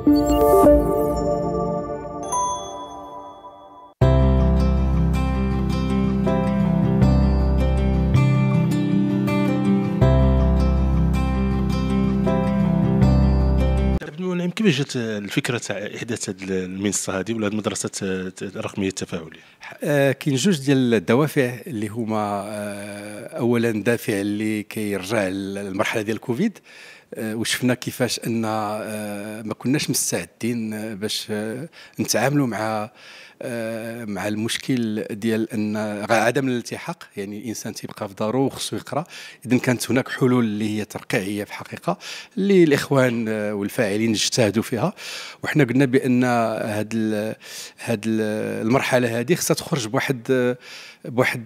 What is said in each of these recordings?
كيف كيفاش جات الفكره تاع احداث هذه المنصه هذه ولا المدرسه الرقميه التفاعليه؟ آه، كاين جوج ديال الدوافع اللي هما آه، اولا دافع اللي كيرجع للمرحله ديال الكوفيد آه، وشفنا كيفاش ان آه، ما كناش مستعدين آه، باش نتعاملوا مع مع المشكل ديال ان عدم الالتحاق يعني الانسان تيبقى في دارو وخصو يقرا اذا كانت هناك حلول اللي هي ترقيعيه في الحقيقه اللي الاخوان والفاعلين اجتهدوا فيها وحنا قلنا بان هاد هاد المرحله هذه خصها تخرج بواحد بواحد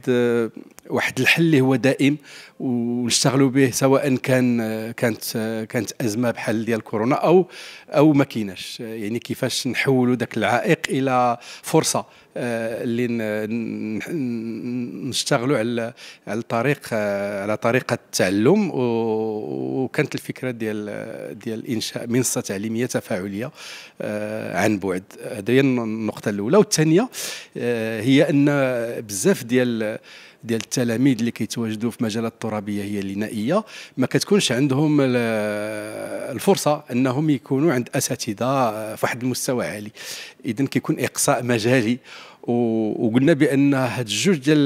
واحد الحل اللي هو دائم ونشتغلوا به سواء كان كانت كانت ازمه بحال ديال كورونا او او ما كيناش يعني كيفاش نحولوا ذاك العائق الى فرصه آه، اللي نشتغلوا على على طريق على طريقه التعلم وكانت الفكره ديال ديال انشاء منصه تعليميه تفاعليه آه، عن بعد هذه هي النقطه الاولى والثانيه آه، هي ان بزاف ديال ديال التلاميذ اللي كيتواجدوا في مجالات الترابيه هي اللي نائيه ما كتكونش عندهم الفرصه انهم يكونوا عند اساتذه في واحد المستوى عالي اذا كيكون اقصاء مجالي وقلنا بان هاد الجوج ديال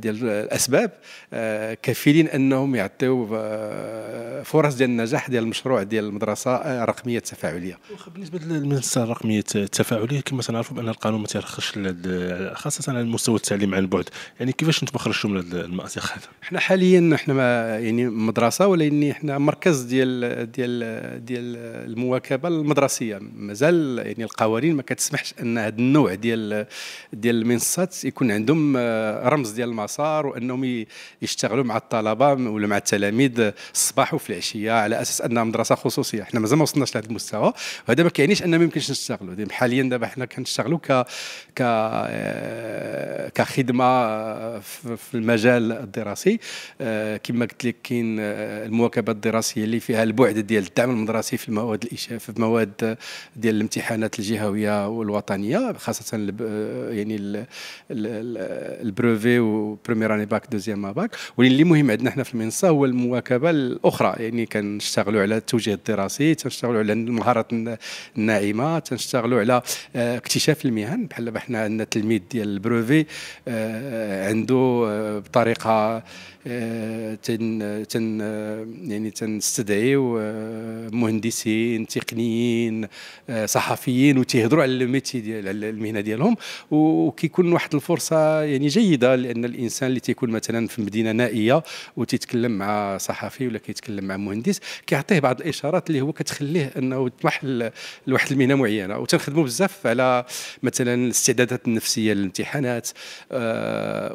ديال الاسباب آه، كافلين انهم يعطيو آه، فرص ديال النجاح ديال المشروع ديال المدرسه الرقميه آه، التفاعليه بالنسبه للمدرسه الرقميه التفاعليه كما تنعرفوا بان القانون ما تيرخصش خاصه على المستوى التعليم عن بعد يعني كيفاش انتم خرجتوا من هذا المأزق هذا؟ حنا حاليا حنا يعني مدرسه ولكن حنا مركز ديال ديال ديال المواكبه المدرسيه مازال يعني القوانين ما كتسمحش ان هذا النوع ديال ديال المنصات يكون عندهم آه، رمز ديال المسار وانهم يشتغلوا مع الطلبه ولا مع التلاميذ الصباح وفي العشيه على اساس انها مدرسه خصوصيه حنا مازال ما وصلناش لهذا المستوى وهذا ما كيعنيش ان ما يمكنش نشتغلوا حاليا دابا حنا كنشتغلوا ك ك آه، كخدمه في آه، في المجال الدراسي آه، كما قلت لك كاين آه، المواكبه الدراسيه اللي فيها البعد ديال الدعم المدرسي في المواد الاشاف في مواد ديال الامتحانات الجهويه والوطنيه خاصه آه، يعني البروفي وبريمير اني باك دوزيام باك واللي مهم عندنا حنا في المنصه هو المواكبه الاخرى يعني كنشتغلوا على التوجيه الدراسي تنشتغلوا على المهارات الناعمه تنشتغلوا على اكتشاف المهن بحال حنا عندنا تلميذ ديال البروفي عنده آه، بطريقه آه، تن تن آه، يعني تنستدعيو مهندسين تقنيين صحفيين وتيهضروا على الميتي ديال على المهنه ديالهم وكيكون واحد الفرصه يعني جيده لان الانسان اللي تيكون مثلا في مدينه نائيه وتيتكلم مع صحفي ولا كيتكلم مع مهندس كيعطيه بعض الاشارات اللي هو كتخليه انه يطمح لواحد المهنه معينه وتنخدموا بزاف على مثلا الاستعدادات النفسيه للامتحانات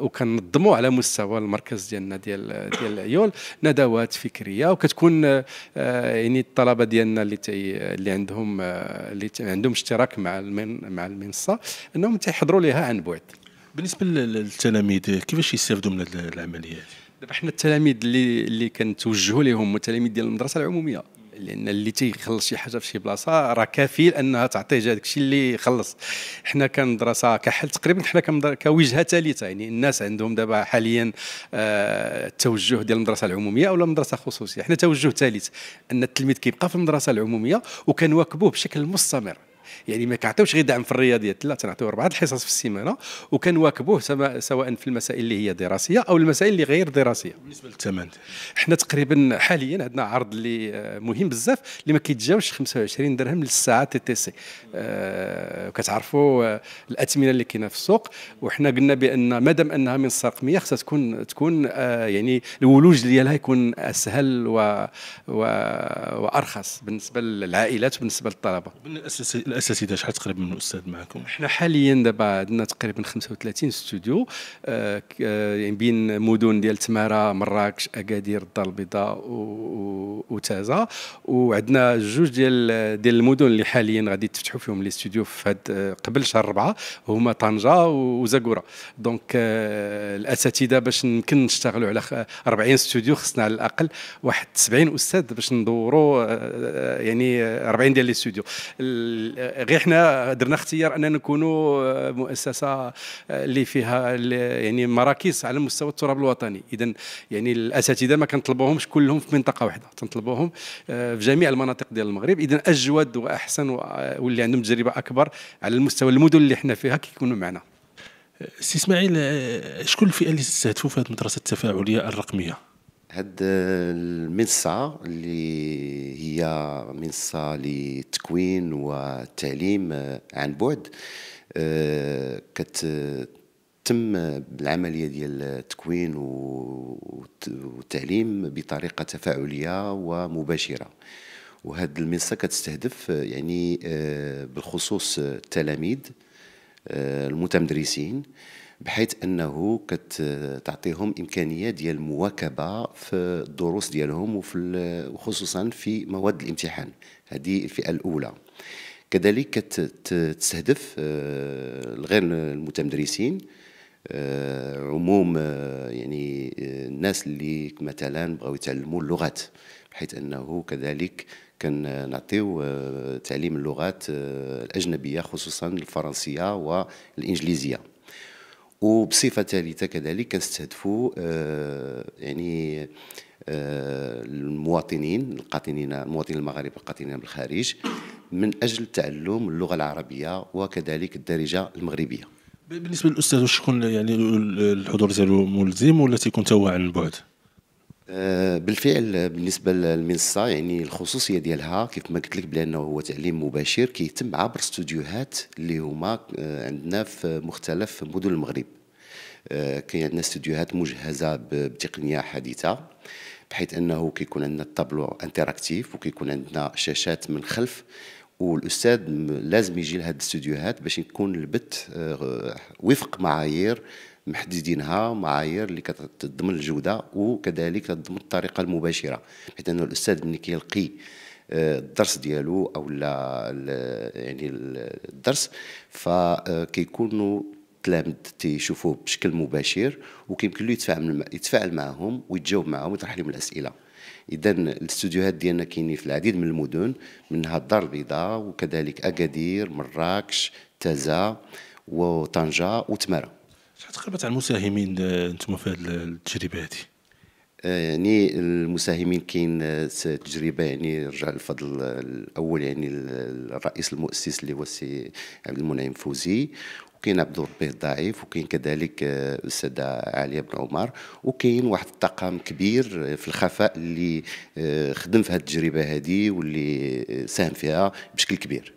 وكان كنظموا على مستوى المركز ديالنا ديال ديال العيول ندوات فكريه وكتكون آه، يعني الطلبه ديالنا اللي تي اللي عندهم آه، اللي عندهم اشتراك مع المن مع المنصه انهم تيحضروا لها عن بعد بالنسبه للتلاميذ كيفاش يستافدوا من هذه العمليه دابا حنا التلاميذ اللي اللي كنتوجهوا لهم التلاميذ ديال المدرسه العموميه لان اللي تيخلص شي حاجه في شي بلاصه راه كفيل انها تعطيه جا داكشي اللي خلص حنا كندرسها كحل تقريبا حنا كوجهه ثالثه يعني الناس عندهم دابا حاليا آه، التوجه ديال المدرسه العموميه او المدرسه الخصوصيه حنا توجه ثالث ان التلميذ كيبقى في المدرسه العموميه وكنواكبوه بشكل مستمر يعني ما كنعطيوش غير دعم في الرياضيات لا تنعطيو اربعه الحصص في السيمانه وكنواكبوه سواء في المسائل اللي هي دراسيه او المسائل اللي غير دراسيه بالنسبه للثمن حنا تقريبا حاليا عندنا عرض اللي آه، مهم بزاف اللي ما كيتجاوزش 25 درهم للساعه تي تي سي آه، وكتعرفوا كتعرفوا آه، الاثمنه اللي كاينه في السوق وحنا قلنا بان مادام انها من السرقميه خصها تكون تكون يعني الولوج ديالها يكون اسهل و, و وارخص بالنسبه للعائلات وبالنسبه للطلبه الاساسيات الاساتذه شحال تقريبا من استاذ معكم احنا حاليا دابا عندنا تقريبا 35 استوديو آه، آه، يعني بين مدن ديال تماره مراكش اكادير الدار البيضاء وتازا وعندنا جوج ديال ديال المدن اللي حاليا غادي تفتحوا فيهم لي استوديو في هاد قبل شهر اربعه هما طنجه وزاكوره دونك آه، الاساتذه باش يمكن نشتغلوا على 40 استوديو خصنا على الاقل واحد 70 استاذ باش ندوروا يعني 40 ديال لي استوديو غير حنا درنا اختيار اننا نكونوا آه، مؤسسه آه، اللي فيها يعني مراكز على مستوى التراب الوطني اذا يعني الاساتذه ما كنطلبوهمش كلهم في منطقه واحده تنطلبوهم آه، في جميع المناطق ديال المغرب اذا اجود واحسن واللي عندهم تجربه اكبر على المستوى المدن اللي حنا فيها كيكونوا معنا سي اسماعيل شكون الفئه اللي تستهدفوا في هذه المدرسه التفاعليه الرقميه هاد المنصة اللي هي منصة للتكوين والتعليم عن بعد آه، كتم العملية ديال التكوين والتعليم بطريقة تفاعلية ومباشرة وهاد المنصة كتستهدف يعني آه، بالخصوص التلاميذ آه، المتمدرسين بحيث انه كتعطيهم امكانيه ديال المواكبه في الدروس ديالهم وفي وخصوصا في مواد الامتحان هذه الفئه الاولى كذلك كتستهدف آه، غير المتمدرسين آه، عموم يعني الناس اللي مثلا بغاو يتعلموا اللغات حيث انه كذلك كان نعطيو آه، تعليم اللغات آه، الاجنبيه خصوصا الفرنسيه والانجليزيه وبصفه ثالثه كذلك كنستهدفوا آه، يعني المواطنين القاطنين المواطنين المغاربه القاطنين بالخارج من اجل تعلم اللغه العربيه وكذلك الدارجه المغربيه بالنسبه للاستاذ واش شكون يعني الحضور ديالو ملزم ولا تيكون هو عن بعد آه، بالفعل بالنسبه للمنصه يعني الخصوصيه ديالها كيف ما قلت لك بانه هو تعليم مباشر كيتم عبر استوديوهات اللي هما آه، عندنا في مختلف مدن المغرب آه، كاين عندنا استوديوهات مجهزه بتقنيه حديثه بحيث انه كيكون عندنا الطابلو انتراكتيف وكيكون عندنا شاشات من الخلف والاستاذ لازم يجي لهاد الاستوديوهات باش يكون البت وفق معايير محددينها معايير اللي كتضمن الجوده وكذلك تضمن الطريقه المباشره حيت انه الاستاذ ملي كيلقي آه، الدرس ديالو او لا يعني الدرس فكيكونوا آه، التلامذ تيشوفوه بشكل مباشر وكيمكن له يتفاعل يتفاعل معهم ويتجاوب معهم ويطرح لهم الاسئله اذا الاستوديوهات ديالنا كاينين في العديد من المدن منها الدار البيضاء وكذلك اكادير مراكش تازا وطنجه وتماره شحال تقريبا تاع المساهمين انتم آه، في هذه التجربه هذه آه، يعني المساهمين كاين آه، تجربه يعني رجع الفضل الاول يعني الرئيس المؤسس اللي هو السي عبد المنعم فوزي وكاين عبد الربيه الضعيف وكاين كذلك الاستاذه علي بن عمر وكاين واحد الطاقم كبير في الخفاء اللي خدم في هذه التجربه هذه واللي ساهم فيها بشكل كبير